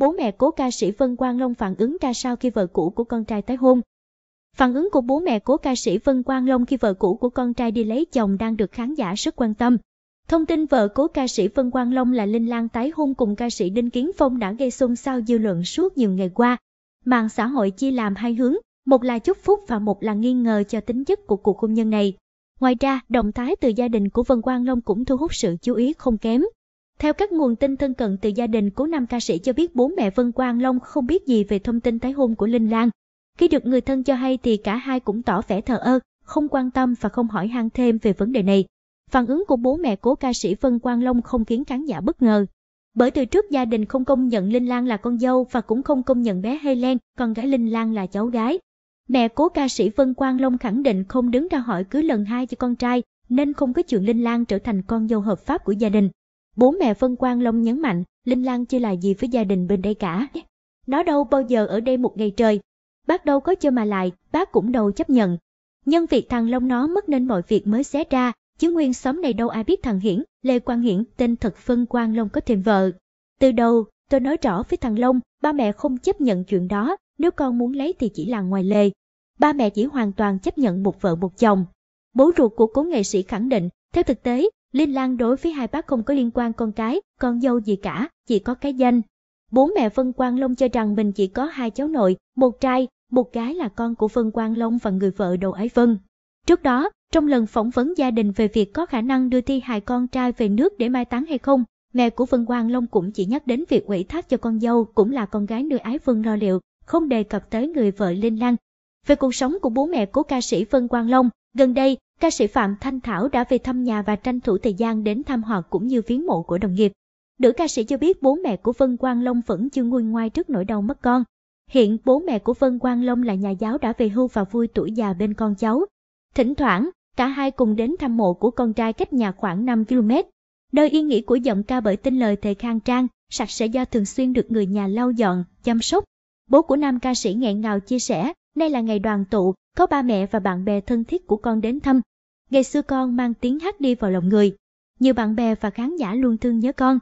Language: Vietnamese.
bố mẹ cố ca sĩ Vân Quang Long phản ứng ra sao khi vợ cũ của con trai tái hôn. Phản ứng của bố mẹ cố ca sĩ Vân Quang Long khi vợ cũ của con trai đi lấy chồng đang được khán giả rất quan tâm. Thông tin vợ cố ca sĩ Vân Quang Long là Linh Lan tái hôn cùng ca sĩ Đinh Kiến Phong đã gây xôn xao dư luận suốt nhiều ngày qua. Mạng xã hội chia làm hai hướng, một là chúc phúc và một là nghi ngờ cho tính chất của cuộc hôn nhân này. Ngoài ra, động thái từ gia đình của Vân Quang Long cũng thu hút sự chú ý không kém. Theo các nguồn tin thân cận từ gia đình của nam ca sĩ cho biết bố mẹ Vân Quang Long không biết gì về thông tin tái hôn của Linh Lan. Khi được người thân cho hay thì cả hai cũng tỏ vẻ thờ ơ, không quan tâm và không hỏi han thêm về vấn đề này. Phản ứng của bố mẹ cố ca sĩ Vân Quang Long không khiến khán giả bất ngờ. Bởi từ trước gia đình không công nhận Linh Lan là con dâu và cũng không công nhận bé Hay Helen, con gái Linh Lan là cháu gái. Mẹ cố ca sĩ Vân Quang Long khẳng định không đứng ra hỏi cưới lần hai cho con trai, nên không có chuyện Linh Lan trở thành con dâu hợp pháp của gia đình. Bố mẹ Vân Quang Long nhấn mạnh, Linh Lan chưa là gì với gia đình bên đây cả. Nó đâu bao giờ ở đây một ngày trời. Bác đâu có chơi mà lại, bác cũng đâu chấp nhận. Nhân việc thằng Long nó mất nên mọi việc mới xé ra, chứ nguyên xóm này đâu ai biết thằng Hiển, Lê Quang Hiển tên thật Vân Quang Long có thêm vợ. Từ đầu, tôi nói rõ với thằng Long, ba mẹ không chấp nhận chuyện đó, nếu con muốn lấy thì chỉ là ngoài lề. Ba mẹ chỉ hoàn toàn chấp nhận một vợ một chồng. Bố ruột của cố nghệ sĩ khẳng định, theo thực tế, Linh Lan đối với hai bác không có liên quan con cái, con dâu gì cả, chỉ có cái danh. Bố mẹ Vân Quang Long cho rằng mình chỉ có hai cháu nội, một trai, một gái là con của Vân Quang Long và người vợ Đồ Ái Vân. Trước đó, trong lần phỏng vấn gia đình về việc có khả năng đưa thi hài con trai về nước để mai táng hay không, mẹ của Vân Quang Long cũng chỉ nhắc đến việc ủy thác cho con dâu cũng là con gái nuôi Ái Vân lo liệu, không đề cập tới người vợ Linh Lan. Về cuộc sống của bố mẹ cố ca sĩ Vân Quang Long, gần đây Ca sĩ Phạm Thanh Thảo đã về thăm nhà và tranh thủ thời gian đến thăm họ cũng như viếng mộ của đồng nghiệp. Nữ ca sĩ cho biết bố mẹ của Vân Quang Long vẫn chưa nguôi ngoai trước nỗi đau mất con. Hiện bố mẹ của Vân Quang Long là nhà giáo đã về hưu và vui tuổi già bên con cháu. Thỉnh thoảng, cả hai cùng đến thăm mộ của con trai cách nhà khoảng 5 km. Nơi yên nghỉ của giọng ca bởi tin lời thầy khang trang, sạch sẽ do thường xuyên được người nhà lau dọn, chăm sóc. Bố của nam ca sĩ nghẹn ngào chia sẻ, đây là ngày đoàn tụ, có ba mẹ và bạn bè thân thiết của con đến thăm, Ngày xưa con mang tiếng hát đi vào lòng người. Nhiều bạn bè và khán giả luôn thương nhớ con,